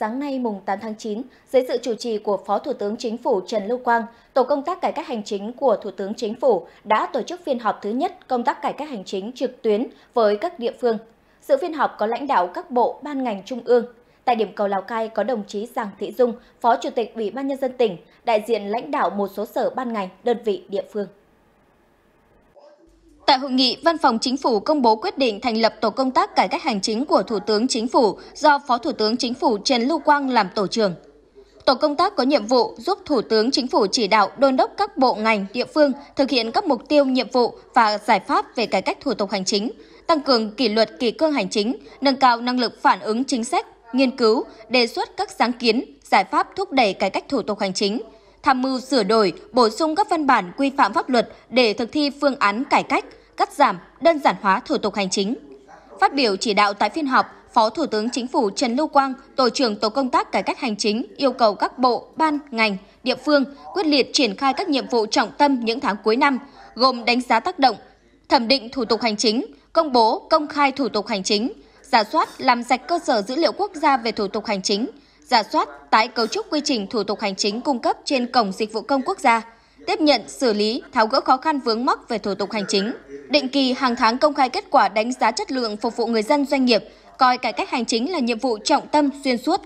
Sáng nay mùng 8 tháng 9, dưới sự chủ trì của Phó Thủ tướng Chính phủ Trần Lưu Quang, Tổ công tác cải cách hành chính của Thủ tướng Chính phủ đã tổ chức phiên họp thứ nhất công tác cải cách hành chính trực tuyến với các địa phương. Sự phiên họp có lãnh đạo các bộ, ban ngành trung ương. Tại điểm cầu Lào Cai có đồng chí Giàng Thị Dung, Phó Chủ tịch Ủy ban Nhân dân tỉnh, đại diện lãnh đạo một số sở ban ngành, đơn vị địa phương. Tại hội nghị, Văn phòng Chính phủ công bố quyết định thành lập tổ công tác cải cách hành chính của Thủ tướng Chính phủ do Phó Thủ tướng Chính phủ Trần Lưu Quang làm tổ trưởng. Tổ công tác có nhiệm vụ giúp Thủ tướng Chính phủ chỉ đạo đôn đốc các bộ ngành, địa phương thực hiện các mục tiêu, nhiệm vụ và giải pháp về cải cách thủ tục hành chính, tăng cường kỷ luật kỷ cương hành chính, nâng cao năng lực phản ứng chính sách, nghiên cứu, đề xuất các sáng kiến, giải pháp thúc đẩy cải cách thủ tục hành chính, tham mưu sửa đổi, bổ sung các văn bản quy phạm pháp luật để thực thi phương án cải cách, cắt giảm, đơn giản hóa thủ tục hành chính. Phát biểu chỉ đạo tại phiên họp, Phó Thủ tướng Chính phủ Trần Lưu Quang, Tổ trưởng Tổ công tác cải cách hành chính, yêu cầu các bộ, ban, ngành, địa phương quyết liệt triển khai các nhiệm vụ trọng tâm những tháng cuối năm, gồm đánh giá tác động, thẩm định thủ tục hành chính, công bố, công khai thủ tục hành chính, giả soát làm sạch cơ sở dữ liệu quốc gia về thủ tục hành chính, giả soát tái cấu trúc quy trình thủ tục hành chính cung cấp trên cổng dịch vụ công quốc gia, tiếp nhận, xử lý, tháo gỡ khó khăn vướng mắc về thủ tục hành chính. Định kỳ hàng tháng công khai kết quả đánh giá chất lượng phục vụ người dân doanh nghiệp, coi cải cách hành chính là nhiệm vụ trọng tâm xuyên suốt